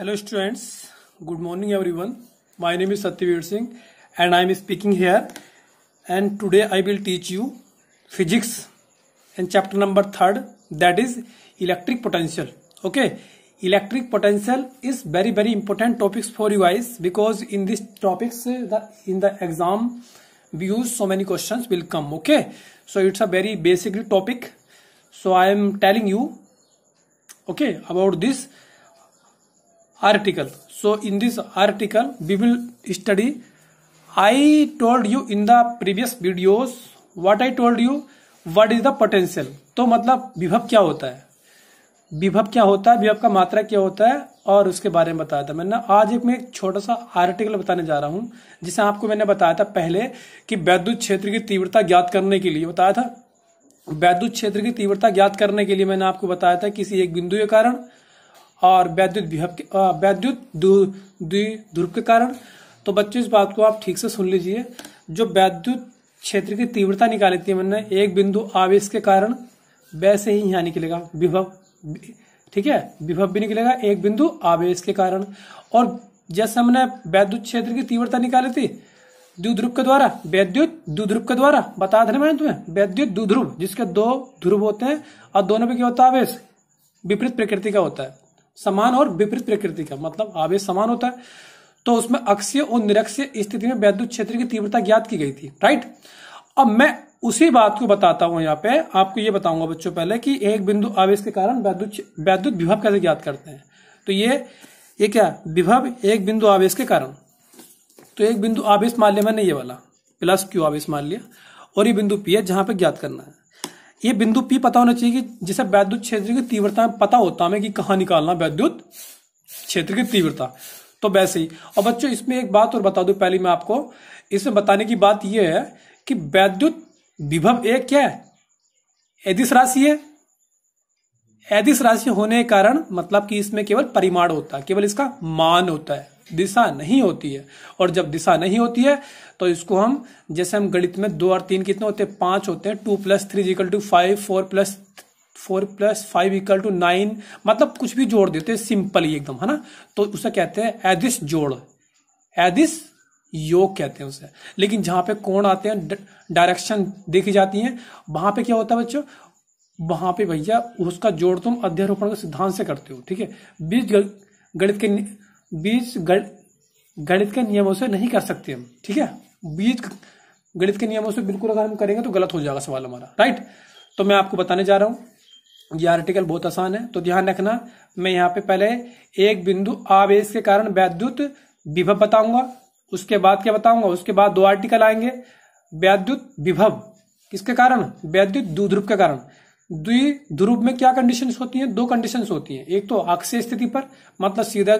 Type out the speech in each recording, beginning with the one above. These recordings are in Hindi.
Hello students, good morning everyone. My name is Satyavir Singh and I am speaking here and today I will teach you physics and chapter number 3rd that is electric potential. Okay, electric potential is very very important topics for you guys because in these topics uh, the, in the exam we use so many questions will come okay. So it's a very basic topic. So I am telling you okay about this article so in this article we will study i told you in the previous videos what i told you what is the potential तो मतलब विभव क्या होता है विभव क्या होता है विभव का मात्रा क्या होता है और उसके बारे में बताया था मैंने आज एक मैं एक छोटा सा आर्टिकल बताने जा रहा हूं जिसे आपको मैंने बताया था पहले कि वैद्युत क्षेत्र की तीव्रता ज्ञात करने के लिए बताया था वैद्युत क्षेत्र की तीव्रता ज्ञात करने के लिए मैंने आपको बताया था किसी एक बिंदु के कारण और वैद्युत विभव के वैद्युत ध्रुव के कारण तो बच्चों इस बात को आप ठीक से सुन लीजिए जो वैद्युत क्षेत्र की तीव्रता निकाली थी मैंने एक बिंदु आवेश के कारण वैसे ही यहाँ निकलेगा विभव ठीक है विभव भी निकलेगा एक बिंदु आवेश के कारण और जैसे हमने वैद्युत क्षेत्र की तीव्रता निकाली थी द्विध्रुव के द्वारा वैद्युत दुध्रुप के द्वारा बता दे मैंने तुम्हें वैद्युत द्विध्रुव जिसके दो ध्रुव होते हैं और दोनों पे क्या होता है आवेश विपरीत प्रकृति का होता है समान और विपरीत प्रकृति का मतलब आवेश समान होता है तो उसमें अक्षय और निरक्षय स्थिति में वैद्युत क्षेत्र की तीव्रता ज्ञात की गई थी राइट अब मैं उसी बात को बताता हूं यहाँ पे आपको ये बताऊंगा बच्चों पहले कि एक बिंदु आवेश के कारण वैद्युत विभव कैसे ज्ञात करते हैं तो ये ये क्या विभव एक बिंदु आवेश के कारण तो एक बिंदु आवेश मान लिया मैंने ये वाला प्लस क्यू आवेश मान लिया और ये बिंदु पी है जहां पर ज्ञात करना है ये बिंदु पी पता होना चाहिए कि जिसे वैद्युत क्षेत्र की तीव्रता में पता होता हमें कि कहा निकालना वैद्युत क्षेत्र की तीव्रता तो वैसे ही और बच्चों इसमें एक बात और बता दू पहले मैं आपको इसमें बताने की बात यह है कि वैद्युत विभव एक क्या है एदिश राशि है एदिश राशि होने के कारण मतलब कि इसमें केवल परिमाण होता है केवल इसका मान होता है दिशा नहीं होती है और जब दिशा नहीं होती है तो इसको हम जैसे हम गणित में दो और तीन कितने होते हैं पांच होते हैं two plus three equal to five four plus four plus five equal to nine मतलब कुछ भी जोड़ देते हैं सिंपल ही एकदम है ना तो उसे कहते हैं एदिस जोड़ एदिस योग कहते हैं उसे लेकिन जहां पे कोण आते हैं डायरेक्शन देखी जाती है वहां पे क्या होता है बच्चों वहां पे भैया उसका जोड़ तुम अध्यारोपण के सिद्धांत से करते हो ठीक है बीज गणित के बीज गणित के नियमों से नहीं कर सकते हम ठीक है बीज गणित के नियमों से बिल्कुल अगर हम करेंगे तो गलत हो जाएगा सवाल हमारा राइट तो मैं आपको बताने जा रहा हूं ये आर्टिकल बहुत आसान है तो ध्यान रखना मैं यहाँ पे पहले एक बिंदु आवेश के कारण वैद्युत विभव बताऊंगा उसके बाद क्या बताऊंगा उसके बाद दो आर्टिकल आएंगे वैद्युत विभव किसके कारण वैद्युत दुध्रुप के कारण ध्रुव में क्या कंडीशंस होती हैं दो कंडीशंस होती हैं एक तो अक्षय स्थिति पर मतलब सीधा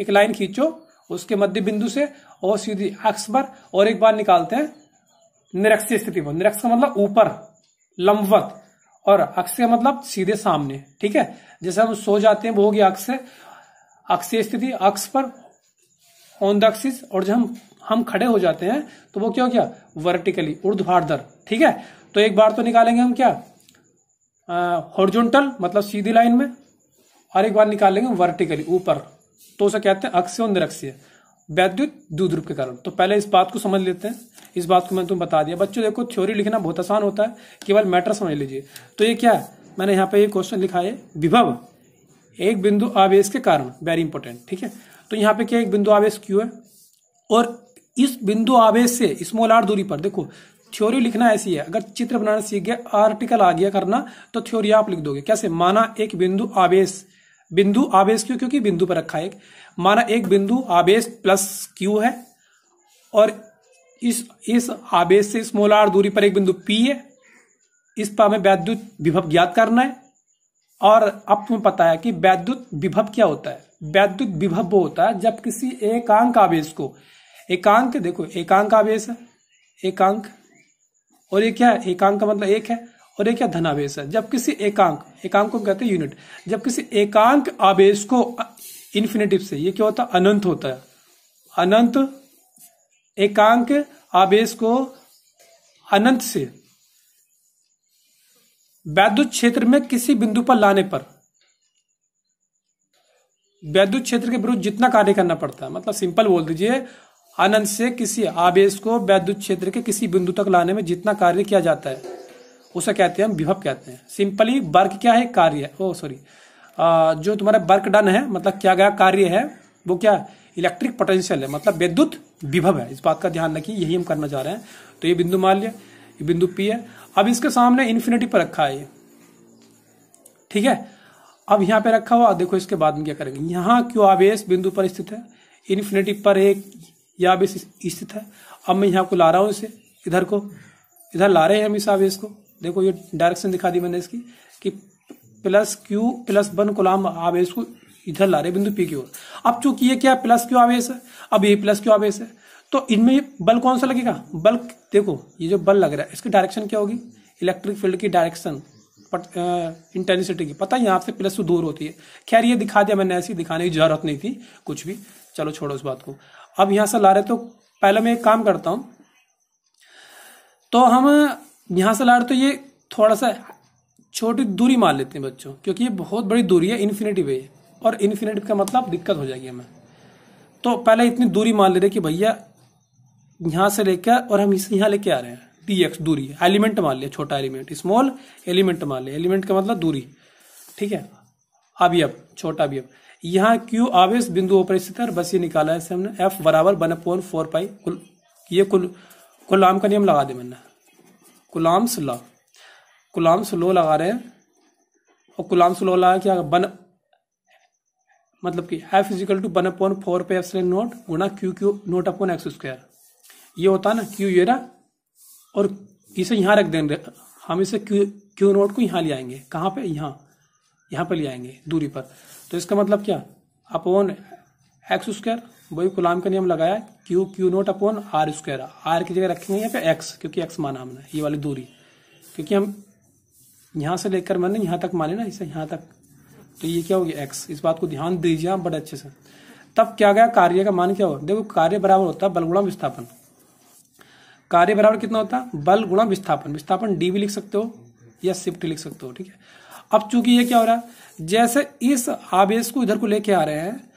एक लाइन खींचो उसके मध्य बिंदु से और सीधी अक्ष पर और एक बार निकालते हैं निरक्ष स्थिति पर निरक्ष का मतलब ऊपर लंबवत और अक्ष का मतलब सीधे सामने ठीक है जैसे हम सो जाते हैं वो होगी अक्ष से अक्षीय स्थिति अक्ष पर ऑन द एक्सिस और जब हम हम खड़े हो जाते हैं तो वो क्या हो गया वर्टिकली उर्ध्वाधर ठीक है तो एक बार तो निकालेंगे हम क्या हॉर्जोंटल मतलब सीधी लाइन में और एक बार निकालेंगे वर्टिकली ऊपर तो उसे कहते हैं अक्षय और निरक्षय वैद्युत द्विध्रुव के कारण तो पहले इस बात को समझ लेते हैं इस बात को मैंने तुम बता दिया बच्चों देखो थ्योरी लिखना बहुत आसान होता है केवल मैटर समझ लीजिए तो ये क्या है मैंने यहाँ पे ये क्वेश्चन लिखा है विभव एक बिंदु आवेश के कारण वेरी इंपॉर्टेंट ठीक है तो यहाँ पे क्या एक बिंदु आवेश क्यों है और इस बिंदु आवेश से स्मॉल आर दूरी पर देखो थ्योरी लिखना ऐसी है अगर चित्र बनाना सीख गया आर्टिकल आ गया करना तो थ्योरी आप लिख दोगे कैसे माना एक बिंदु आवेश बिंदु आवेश क्यू क्योंकि बिंदु पर रखा है माना एक बिंदु आवेश प्लस क्यू है और इस इस आवेश से स्मॉल आर दूरी पर एक बिंदु पी है इस पर हमें वैद्युत विभव ज्ञात करना है और अब तुम्हें पता है कि वैद्युत विभव क्या होता है वैद्युत विभव वो होता है जब किसी एकांक आवेश को एकांक देखो एकांक आवेश है एकांक और ये क्या है एकांक का मतलब एक है और एक क्या धनावेश है जब किसी एकांक एकांक को कहते हैं यूनिट जब किसी एकांक आवेश को इन्फिनेटिव से ये क्या होता है अनंत होता है अनंत एकांक आवेश को अनंत से वैद्युत क्षेत्र में किसी बिंदु पर लाने पर वैद्युत क्षेत्र के विरुद्ध जितना कार्य करना पड़ता है मतलब सिंपल बोल दीजिए अनंत से किसी आवेश को वैद्युत क्षेत्र के किसी बिंदु तक लाने में जितना कार्य किया जाता है उसे कहते हैं हम विभव कहते हैं सिंपली वर्क क्या है कार्य ओ सॉरी जो तुम्हारा वर्क डन है मतलब क्या गया कार्य है वो क्या इलेक्ट्रिक पोटेंशियल है मतलब विद्युत विभव है इस बात का ध्यान रखिए यही हम करना चाह रहे हैं तो ये बिंदु मान लिया ये बिंदु पी है अब इसके सामने इन्फिनिटी पर रखा है ये ठीक है अब यहां पे रखा हुआ देखो इसके बाद में क्या करेंगे यहां क्यों आवेश बिंदु पर स्थित है इन्फिनिटी पर एक यह आवेश स्थित है अब मैं यहां को ला रहा हूं इसे इधर को इधर ला रहे हैं हम इस आवेश को देखो ये डायरेक्शन दिखा दी मैंने इसकी कि plus Q plus one Coulomb आवेश को इधर ला रहे बिंदु पी की ओर अब चूंकि ये क्या प्लस क्यू आवेश है अब ये प्लस क्यू आवेश है तो इनमें बल कौन सा लगेगा बल देखो ये जो बल लग रहा है इसकी डायरेक्शन क्या होगी इलेक्ट्रिक फील्ड की डायरेक्शन इंटेंसिटी की पता है यहाँ से प्लस टू दूर होती है खैर ये दिखा दिया मैंने ऐसी दिखाने की जरूरत नहीं थी कुछ भी चलो छोड़ो उस बात को अब यहाँ से ला रहे तो पहले मैं एक काम करता हूँ तो हम यहाँ से लाड़ तो ये थोड़ा सा छोटी दूरी मान लेते हैं बच्चों क्योंकि ये बहुत बड़ी दूरी है इन्फिनेट वे और इन्फिनेट का मतलब दिक्कत हो जाएगी हमें तो पहले इतनी दूरी मान ले रहे कि भैया यहाँ से लेकर और हम इसे यहाँ लेके आ रहे हैं डी एक्स दूरी एलिमेंट मान लिया छोटा एलिमेंट स्मॉल एलिमेंट मान लिया एलिमेंट का मतलब दूरी ठीक है अभी अब छोटा अभी अब यहाँ क्यू आवेश बिंदु पर स्थित है बस ये निकाला है हमने एफ बराबर वन अपॉइंट फोर पाई कुल ये कुल कुल आम का नियम लगा दे मैंने गुलाम सुल्ला गुलाम स्लो लगा रहे हैं और गुलाम स्लो लगा क्या बन मतलब कि F equal to one upon four pi F naught गुणा Q Q naught upon X square ये होता है ना क्यू ये ना और इसे यहाँ रख देंगे हम इसे क्यू क्यू नोट को यहाँ ले आएंगे कहाँ पे यहाँ यहाँ पे ले आएंगे दूरी पर तो इसका मतलब क्या अपॉन एक्स स्क्वायर वही गुलाम का नियम लगाया Q Q naught upon R square R की जगह रखेंगे यहाँ पे एक्स क्योंकि एक्स माना हमने ये वाली दूरी क्योंकि हम यहाँ से लेकर मैंने यहाँ तक माने ना इसे यहाँ तक तो ये क्या हो गया एक्स इस बात को ध्यान दीजिए आप बड़े अच्छे से तब क्या गया कार्य का मान क्या हो देखो कार्य बराबर होता है बल गुणा विस्थापन कार्य बराबर कितना होता है बल गुणा विस्थापन विस्थापन डी भी लिख सकते हो या शिफ्ट लिख सकते हो ठीक है अब चूंकि ये क्या हो रहा है जैसे इस आवेश को इधर को लेके आ रहे हैं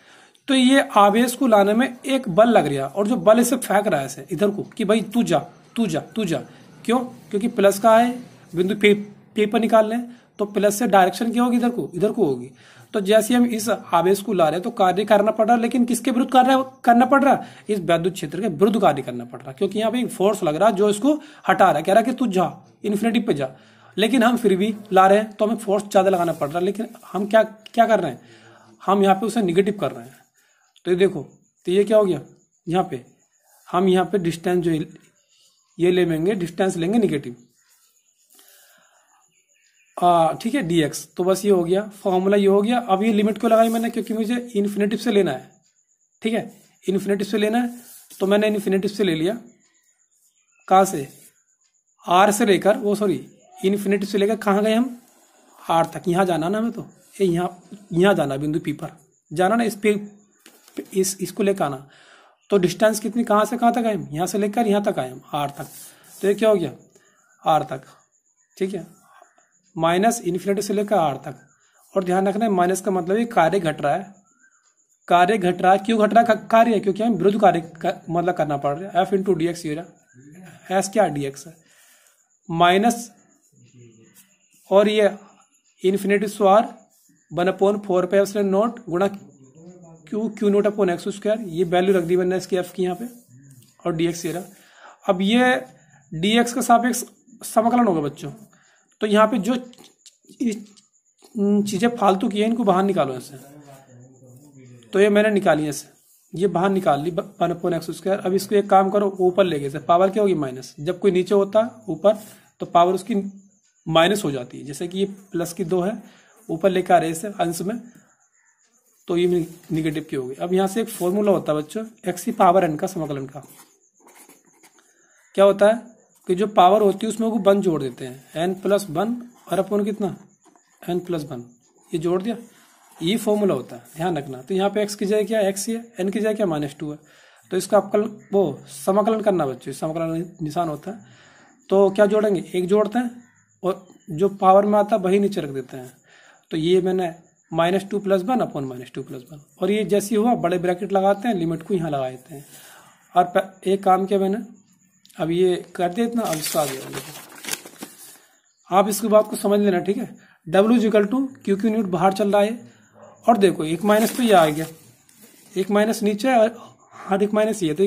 तो ये आवेश को लाने में एक बल लग रहा और जो बल इसे फेंक रहा है इधर को कि भाई तू जा तू जा तू जा क्यों क्योंकि प्लस का है बिंदु पे, पेपर निकाल लें तो प्लस से डायरेक्शन क्या होगी इधर को इधर को होगी तो जैसे हम इस आवेश को ला रहे हैं तो कार्य करना पड़ रहा है लेकिन किसके विरुद्ध कार्य करना पड़ रहा है इस वैद्युत क्षेत्र के विरुद्ध कार्य करना पड़ रहा है क्योंकि यहाँ पे एक फोर्स लग रहा है जो इसको हटा रहा है कह रहा है कि तू जा इन्फिनेटिव पे जा लेकिन हम फिर भी ला रहे हैं तो हमें फोर्स ज्यादा लगाना पड़ रहा है लेकिन हम क्या क्या कर रहे हैं हम यहाँ पे उसे निगेटिव कर रहे हैं तो ये देखो तो ये क्या हो गया यहाँ पे हम यहाँ पे डिस्टेंस जो ये ले लेंगे डिस्टेंस लेंगे निगेटिव ठीक है dx तो बस ये हो गया फॉर्मूला ये हो गया अब ये लिमिट को लगाई मैंने क्योंकि मुझे इन्फिनेटिव से लेना है ठीक है इन्फिनेटिव से लेना है तो मैंने इन्फिनेटिव से ले लिया कहाँ से आर से लेकर वो सॉरी इन्फिनेटिव से लेकर कहाँ गए हम आर तक यहाँ जाना ना हमें तो ये यहाँ यहाँ जाना बिंदु पी पर जाना ना इस पे इस इसको लेकर आना तो डिस्टेंस कितनी कहाँ से कहाँ तक आए यहाँ से लेकर यहाँ तक आए आर तक तो ये क्या हो गया आर तक ठीक है माइनस इन्फिनिटी से लेकर आर तक और ध्यान रखना है माइनस का मतलब ये कार्य घट रहा है कार्य घट रहा है क्यों घट रहा है कार्य क्योंकि हमें विरुद्ध कार्य मतलब करना पड़ रहा है F into D X S क्या डी एक्स है माइनस और ये इन्फिनेटिव स्वार one upon four pi naught गुणा Q Q naught upon X square ये वैल्यू रख दी मैंने इसकी एफ की यहाँ पे और डी एक्स ये रहा अब ये डी एक्स का सापेक्ष समकलन होगा बच्चों तो यहाँ पे जो चीज़ें फालतू की है इनको बाहर निकालो इसे तो ये मैंने निकाली इसे ये बाहर निकाल ली वन अपॉन एक्स स्क्वायर अब इसको एक काम करो ऊपर ले गए पावर क्या होगी माइनस जब कोई नीचे होता है ऊपर तो पावर उसकी माइनस हो जाती है जैसे कि ये प्लस की दो है ऊपर लेकर आ रहे इसे अंश में तो ये निगेटिव की होगी अब यहाँ से एक फॉर्मूला होता है बच्चों एक्स की पावर एन का समाकलन का क्या होता है कि जो पावर होती है उसमें वो वन जोड़ देते हैं एन प्लस वन और अपन कितना एन प्लस वन ये जोड़ दिया ये फॉर्मूला होता है ध्यान रखना तो यहाँ पे एक्स की जगह क्या एक्स ही है एन की जगह क्या माइनस टू है तो इसका अपकल वो समाकलन करना बच्चों समाकलन निशान होता है तो क्या जोड़ेंगे एक जोड़ते हैं और जो पावर में आता है वही नीचे रख देते हैं तो ये मैंने minus two plus one upon minus two plus one और ये जैसी हुआ बड़े ब्रैकेट लगाते हैं लिमिट को यहाँ लगा देते हैं और एक काम किया मैंने अब ये कर दिया इतना अब इसको आगे आप इसके बात को समझ लेना ठीक है W equal to Q Q naught बाहर चल रहा है और देखो एक माइनस पे ये आ गया एक माइनस नीचे हाथ एक माइनस ये तो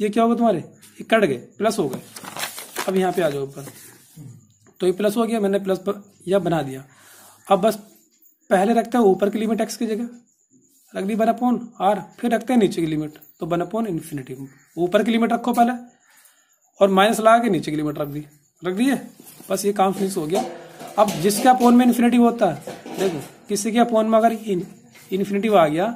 ये क्या होगा तुम्हारे ये कट गए प्लस हो गए अब यहाँ पे आ जाओ ऊपर तो ये प्लस हो गया मैंने प्लस पर यह बना दिया अब बस पहले रखते हैं ऊपर की लिमिट एक्स की जगह रख दी बन अपोन आर फिर रखते हैं नीचे की लिमिट तो बन अपोन इन्फिनिटी ऊपर की लिमिट रखो पहले और माइनस लगा के नीचे की लिमिट रख दी रख दिए बस ये काम फिनिश हो गया अब जिसके अपोन में इन्फिनिटी होता है देखो किसी के अपोन में अगर इन्फिनिटिव आ गया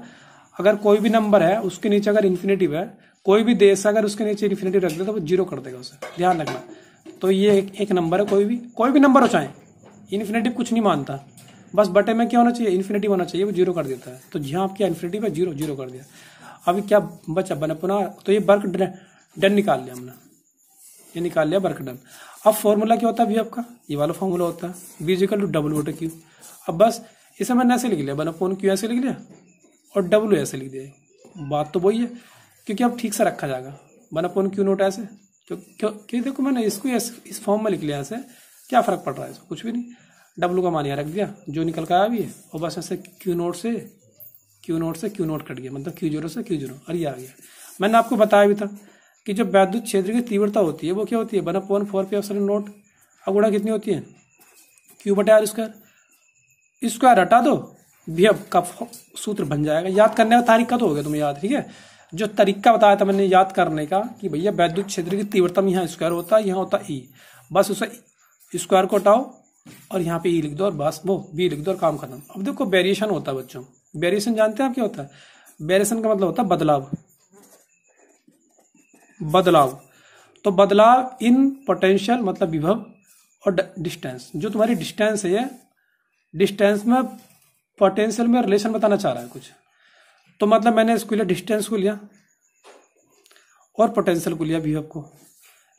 अगर कोई भी नंबर है उसके नीचे अगर इन्फिनिटिव है कोई भी देश अगर उसके नीचे इन्फिनिटिव रख दे तो वो जीरो कर देगा उसे ध्यान रखना तो ये एक नंबर है कोई भी कोई भी नंबर हो चाहे इन्फिनेटिव कुछ नहीं मानता बस बटे में क्या होना चाहिए इन्फिनिटी होना चाहिए वो जीरो कर देता है तो यहाँ आपकी इन्फिनिटी में जीरो जीरो कर दिया अभी क्या बचा बना पुनः तो ये वर्क डन निकाल लिया हमने ये निकाल लिया वर्क डन अब फॉर्मूला क्या होता है अभी आपका ये वाला फॉर्मूला होता है बीजिकल टू डबल वोटे क्यू अब बस इसे मैंने ऐसे लिख लिया बना फोन क्यू ऐसे लिख लिया और डबल ऐसे लिख दिया बात तो वही है क्योंकि अब ठीक से रखा जाएगा बना फोन क्यू नोट ऐसे क्योंकि देखो मैंने इसको इस फॉर्म में लिख लिया ऐसे क्या फर्क पड़ रहा है इसको कुछ भी नहीं डब्लू का मान यहाँ रख दिया जो निकल का आया अभी और बस ऐसे क्यू नोट से क्यू नोट से क्यू नोट कट गया मतलब क्यू जीरो से क्यू जीरो और ये आ गया मैंने आपको बताया भी था कि जो वैद्युत क्षेत्र की तीव्रता होती है वो क्या होती है one upon four pi of naught अब गुणा कितनी होती है क्यू बटे आर स्क्वायर स्क्वायर हटा दो भी अब का सूत्र बन जाएगा याद करने का तारीखा तो हो गया तुम्हें याद ठीक है जो तरीका बताया था मैंने याद करने का कि भैया वैद्युत क्षेत्र की तीव्रता में यहाँ स्क्वायर होता है यहाँ होता ई e। बस उसे स्क्वायर e को हटाओ और यहाँ पे ई लिख दो और बस वो बी लिख दो और काम खत्म अब देखो वेरिएशन होता है बच्चों वेरिएशन जानते हैं आप क्या होता है वेरिएशन का मतलब होता है बदलाव बदलाव तो बदलाव इन पोटेंशियल मतलब विभव और डिस्टेंस जो तुम्हारी डिस्टेंस है ये डिस्टेंस में पोटेंशियल में रिलेशन बताना चाह रहा है कुछ तो मतलब मैंने इसको लिया डिस्टेंस को लिया और पोटेंशियल को लिया विभव को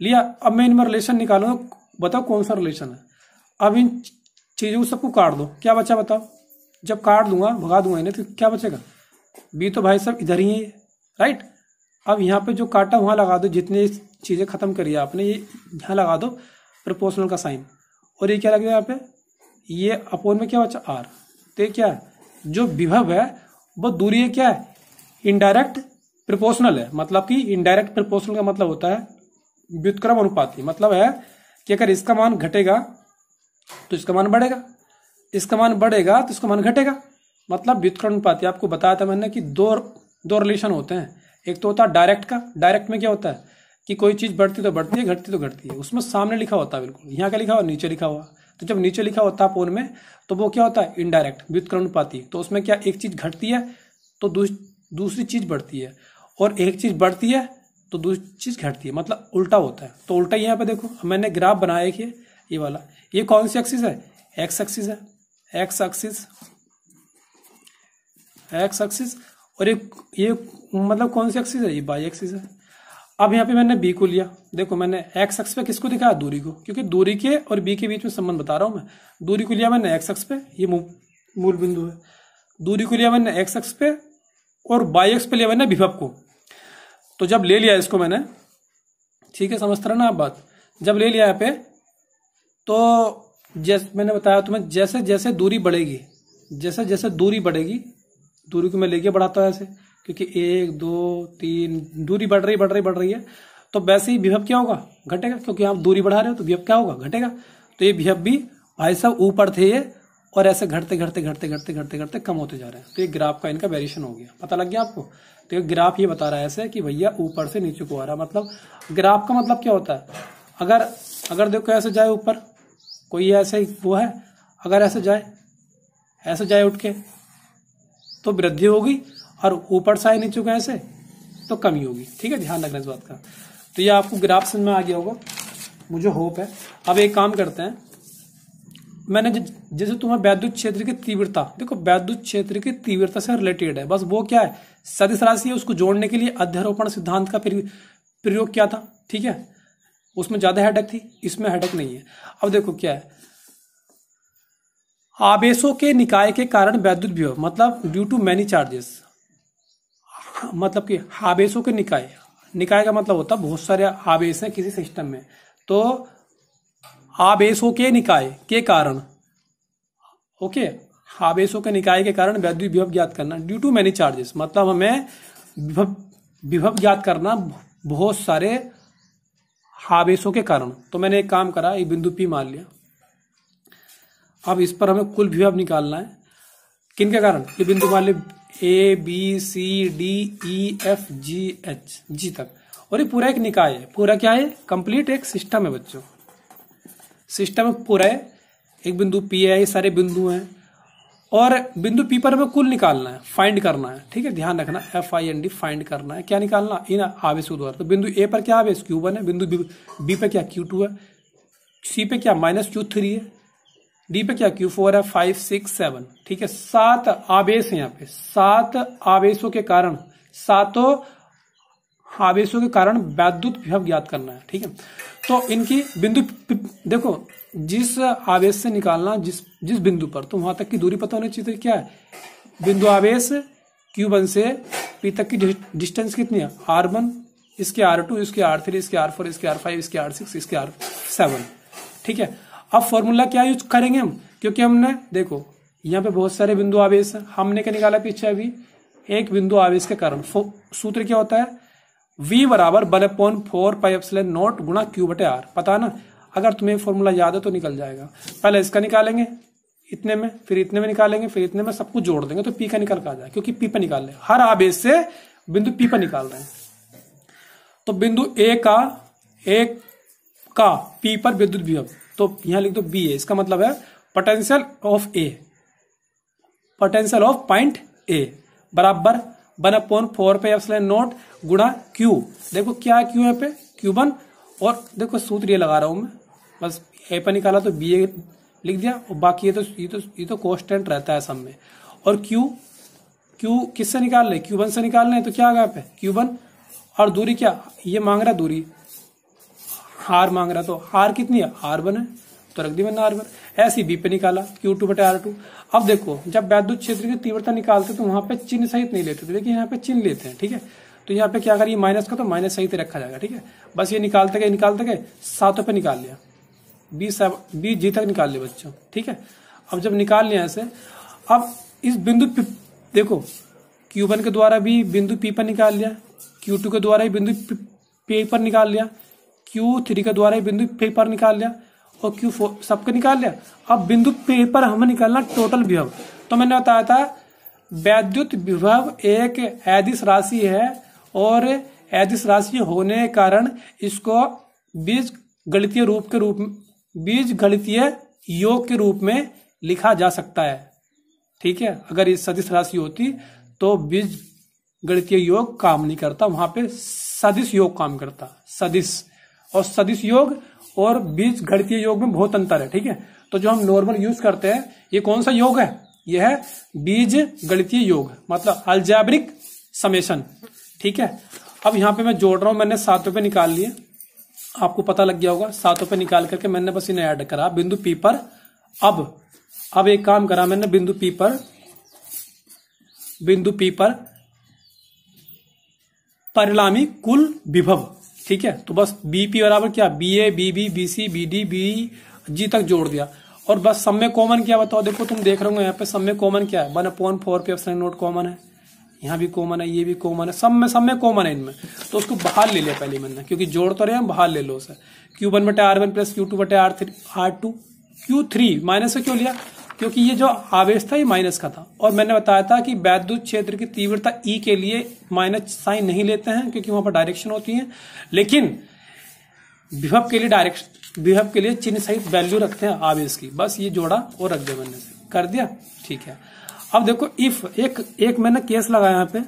लिया अब मैं इनमें रिलेशन निकालू बताओ कौन सा रिलेशन है अब इन चीज़ों को सबको काट दो क्या बचा बताओ जब काट दूंगा भगा दूंगा इन्हें तो क्या बचेगा बी तो भाई साहब इधर ही है राइट अब यहाँ पे जो काटा वहां लगा दो जितने चीज़ें ख़त्म करी है आपने ये यहाँ लगा दो प्रपोर्शनल का साइन और ये क्या लग गया यहाँ पे ये अपोन में क्या बचा आर तो ये क्या है जो विभव है वो दूरी है क्या है इनडायरेक्ट प्रपोर्शनल है मतलब कि इनडायरेक्ट प्रपोर्सनल का मतलब होता है व्युतक्रम अनुपाति मतलब है कि अगर इसका मान घटेगा तो इसका मान बढ़ेगा इसका मान बढ़ेगा तो इसका मान घटेगा मतलब अनुपात आपको बताया था मैंने कि दो दो रिलेशन होते हैं एक तो होता है डायरेक्ट का डायरेक्ट में क्या होता है कि कोई चीज़ बढ़ती तो बढ़ती है घटती तो घटती है उसमें सामने लिखा होता है बिल्कुल यहाँ क्या लिखा हुआ नीचे लिखा हुआ तो जब नीचे लिखा होता है पोन में तो वो क्या होता है इनडायरेक्ट व्युत्क्रमणपाती तो उसमें क्या एक चीज़ घटती है तो दूसरी चीज़ बढ़ती है और एक चीज़ बढ़ती है तो दूसरी चीज़ घटती है मतलब उल्टा होता है तो उल्टा यहाँ पे देखो मैंने ग्राफ बनाया कि ये वाला ये कौन सी एक्सिस है एक्स एक्सिस है एक्स एक्सिस एक्स एक्सिस और एक ये मतलब कौन सी एक्सिस है ये बाई एक्सिस है अब यहाँ पे मैंने बी को लिया देखो मैंने एक्स एक्स पे किसको दिखाया दूरी को क्योंकि दूरी के और बी के बीच में संबंध बता रहा हूं मैं दूरी को लिया मैंने एक्स एक्स पे ये मूल बिंदु है दूरी को लिया मैंने एक्स एक्स पे और बाई एक्स पे लिया मैंने विभव को तो जब ले लिया इसको मैंने ठीक है समझते रहे ना आप बात जब ले लिया यहाँ पे तो जैसे मैंने बताया तुम्हें जैसे जैसे दूरी बढ़ेगी जैसे जैसे दूरी बढ़ेगी दूरी को मैं लेके बढ़ाता हूँ ऐसे क्योंकि एक दो तीन दूरी बढ़ रही बढ़ रही बढ़ रही है तो वैसे ही विभव क्या होगा घटेगा क्योंकि आप दूरी बढ़ा रहे हो तो विभव क्या होगा घटेगा तो ये विभव भी भाई साहब ऊपर थे ये और ऐसे घटते घटते घटते घटते घटते घटते कम होते जा रहे हैं तो ये ग्राफ का इनका वेरिएशन हो गया पता लग गया आपको तो ये ग्राफ ये बता रहा है ऐसे कि भैया ऊपर से नीचे को आ रहा मतलब ग्राफ का मतलब क्या होता है अगर अगर देखो ऐसे जाए ऊपर कोई ऐसा वो है अगर ऐसा जाए ऐसे जाए उठ के तो वृद्धि होगी और ऊपर से आए नीचे को ऐसे तो कमी होगी ठीक है ध्यान रखना इस बात का तो ये आपको ग्राफ समझ में आ गया होगा मुझे होप है अब एक काम करते हैं मैंने जैसे तुम्हें वैद्युत क्षेत्र की तीव्रता देखो वैद्युत क्षेत्र की तीव्रता से रिलेटेड है बस वो क्या है सदिश राशि है उसको जोड़ने के लिए अध्यारोपण सिद्धांत का प्रयोग किया था ठीक है उसमें ज़्यादा हेडक थी इसमें हेडक नहीं है अब देखो क्या है आवेशों के निकाय के कारण वैद्युत व्यव मतलब ड्यू टू मैनी चार्जेस मतलब कि आवेशों के निकाय निकाय का मतलब होता है बहुत सारे आवेश हैं किसी सिस्टम में तो आवेशों के निकाय के कारण ओके आवेशों के निकाय के कारण वैद्युत विभव ज्ञात करना ड्यू टू मैनी चार्जेस मतलब हमें विभव विभव ज्ञात करना बहुत सारे आवेशों के कारण तो मैंने एक काम करा एक बिंदु पी मान लिया अब इस पर हमें कुल विभव अब निकालना है किन के कारण ये बिंदु मान लिया A B C D E F G H G तक और ये पूरा एक निकाय है पूरा क्या है कंप्लीट एक सिस्टम है बच्चों सिस्टम पूरा है एक बिंदु पी है ये सारे बिंदु हैं और बिंदु पी पर हमें कुल निकालना है फाइंड करना है ठीक है ध्यान रखना F I N D find करना है क्या निकालना इन आवेश द्वारा तो बिंदु ए पर क्या आवेश क्यू वन है बिंदु बी पर क्या क्यू टू है सी पे क्या माइनस क्यू थ्री है डी पे क्या क्यू फोर है फाइव सिक्स सेवन ठीक है सात आवेश है यहाँ पे सात आवेशों के कारण सातों आवेशों के कारण वैद्युत विभव ज्ञात करना है ठीक है तो इनकी बिंदु देखो जिस आवेश से निकालना जिस जिस बिंदु पर तो वहां तक की दूरी पता होनी चाहिए तो क्या है बिंदु आवेश क्यू वन से पी तक की डिस्टेंस कितनी है आर वन इसके आर टू इसके आर थ्री इसके आर फोर इसके आर फाइव इसके आर सिक्स इसके आर सेवन ठीक है अब फॉर्मूला क्या यूज करेंगे हम क्योंकि हमने देखो यहाँ पे बहुत सारे बिंदु आवेश हमने क्या निकाला पीछे अभी एक बिंदु आवेश के कारण सूत्र क्या होता है v बराबर बल upon four pi epsilon naught गुणा क्यू बटे आर पता ना अगर तुम्हें फॉर्मूला याद है तो निकल जाएगा पहले इसका निकालेंगे इतने में फिर इतने में निकालेंगे फिर इतने में सब कुछ जोड़ देंगे तो पी का निकल कर जाए क्योंकि पी पर निकाल लें हर आवेश से बिंदु पी पर निकाल रहे हैं तो बिंदु ए का एक का पी पर विद्युत विभव तो यहां लिख दो बी ए इसका मतलब है potential of A potential of point A बराबर one upon four pi epsilon naught गुड़ा क्यू देखो क्या क्यू है पे क्यू वन और देखो सूत्र ये लगा रहा हूं मैं बस ए पे निकाला तो बी ए लिख दिया और बाकी ये तो ये तो ये तो कॉन्स्टेंट रहता है सब में और क्यू क्यू किससे निकाल रहे क्यू वन से निकाल रहे तो क्या आ गया पे क्यू वन और दूरी क्या ये मांग रहा दूरी हार मांग रहा तो हार कितनी है हार वन है तो रख दी मैंने आर वन ऐसी बी पे निकाला क्यू टू बटे आर टू अब देखो जब वैद्युत क्षेत्र की तीव्रता निकालते तो वहां पे चिन्ह सहित नहीं लेते थे लेकिन यहाँ पे चिन्ह लेते हैं ठीक है तो यहाँ पे क्या करिए माइनस का तो माइनस सहित रखा जाएगा ठीक है बस ये निकालते गए निकालते गए सातों पे निकाल लिया बी बी जी तक निकाल लिया बच्चों ठीक है अब जब निकाल लिया ऐसे अब इस बिंदु देखो क्यू वन के द्वारा भी बिंदु पी पर निकाल लिया क्यू टू के द्वारा ही बिंदु पे पर निकाल लिया क्यू थ्री के द्वारा ही बिंदु पे पर निकाल लिया और क्यू फोर सबको निकाल लिया अब बिंदु पे पर हमें निकालना टोटल विभव तो मैंने बताया था वैद्युत विभव एक ऐदिश राशि है और ऐदिश राशि होने के कारण इसको बीज गणितीय रूप के रूप बीज गणितीय योग के रूप में लिखा जा सकता है ठीक है अगर ये सदिश राशि होती तो बीज गणितीय योग काम नहीं करता वहां पे सदिश योग काम करता सदिश और सदिश योग और बीज गणितीय योग में बहुत अंतर है ठीक है तो जो हम नॉर्मल यूज करते हैं ये कौन सा योग है यह है बीज गणितीय योग मतलब अल्जैब्रिक समेशन ठीक है अब यहां पे मैं जोड़ रहा हूं मैंने सात रुपए निकाल लिए आपको पता लग गया होगा सात रुपए निकाल करके मैंने बस इन्हें ऐड करा बिंदु पी पर अब अब एक काम करा मैंने बिंदु पी पर बिंदु पी पर परिणामी कुल विभव ठीक है तो बस बी पी बराबर क्या B A B B B C B D B G तक जोड़ दिया और बस सब में कॉमन क्या बताओ देखो तुम देख रहे हो यहाँ पे सब में कॉमन क्या है one upon four pi F naught common है यहाँ भी कॉमन है ये भी कॉमन है सब में सब में कॉमन है इनमें तो उसको बाहर ले लिया पहले मैंने क्योंकि जोड़ तो रहे हैं बाहर ले लो उसे क्यू वन बटे R one plus Q two बटे R three R two Q three minus से क्यों लिया क्योंकि ये जो आवेश था ये माइनस का था और मैंने बताया था कि वैद्युत क्षेत्र की तीव्रता ई e के लिए माइनस साइन नहीं लेते हैं क्योंकि वहां पर डायरेक्शन होती है लेकिन विभव के लिए डायरेक्शन विभव के लिए चिन्ह सहित वैल्यू रखते हैं आवेश की बस ये जोड़ा और रख दिया मैंने कर दिया ठीक है अब देखो इफ एक एक मैंने केस लगाया यहां पे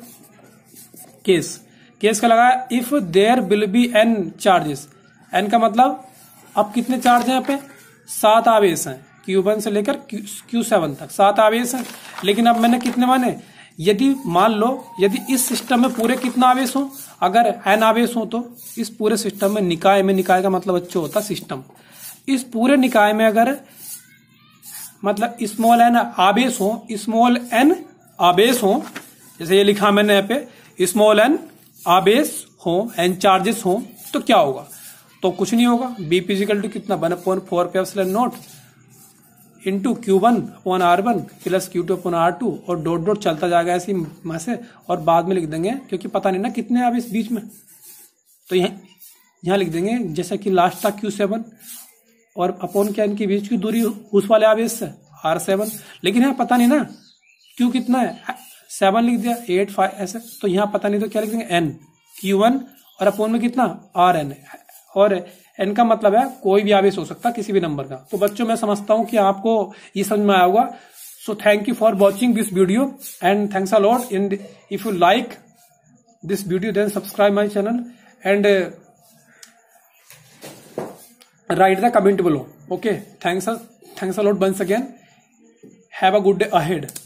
केस केस का लगाया if there will be N charges N का मतलब अब कितने चार्ज हैं यहाँ पे सात आवेश हैं वन से लेकर क्यू सेवन तक सात आवेश है लेकिन अब मैंने कितने माने यदि मान लो यदि इस सिस्टम में पूरे कितना आवेश हो अगर एन आवेश हो तो इस पूरे सिस्टम में निकाय में निकाय का मतलब अच्छा होता सिस्टम इस पूरे निकाय में अगर मतलब स्मॉल एन आवेश हो स्मॉल एन आवेश हो जैसे ये लिखा मैंने यहाँ पे स्मॉल एन आवेश हो एन चार्जेस हो तो क्या होगा तो कुछ नहीं होगा बी फिजिकल टू कितना one point four pi naught into Q one one R one plus Q two upon R two और डॉट डॉट चलता जाएगा ऐसी वहां से और बाद में लिख देंगे क्योंकि पता नहीं ना कितने अब इस बीच में तो यहाँ यहाँ लिख देंगे जैसे कि लास्ट था क्यू सेवन और अपॉन क्या इनके बीच की दूरी उस वाले आवेश से आर सेवन लेकिन यहाँ पता नहीं ना क्यू कितना है सेवन लिख दिया एट फाइव ऐसे तो यहाँ पता नहीं तो क्या लिख देंगे एन क्यू वन और अपोन में कितना आर एन और एन का मतलब है कोई भी आवेश हो सकता किसी भी नंबर का तो बच्चों मैं समझता हूं कि आपको ये समझ में आया होगा so thank you for watching this video and thanks a lot and if you like this video then subscribe my channel and write the comment below okay thanks thanks a lot once again have a good day ahead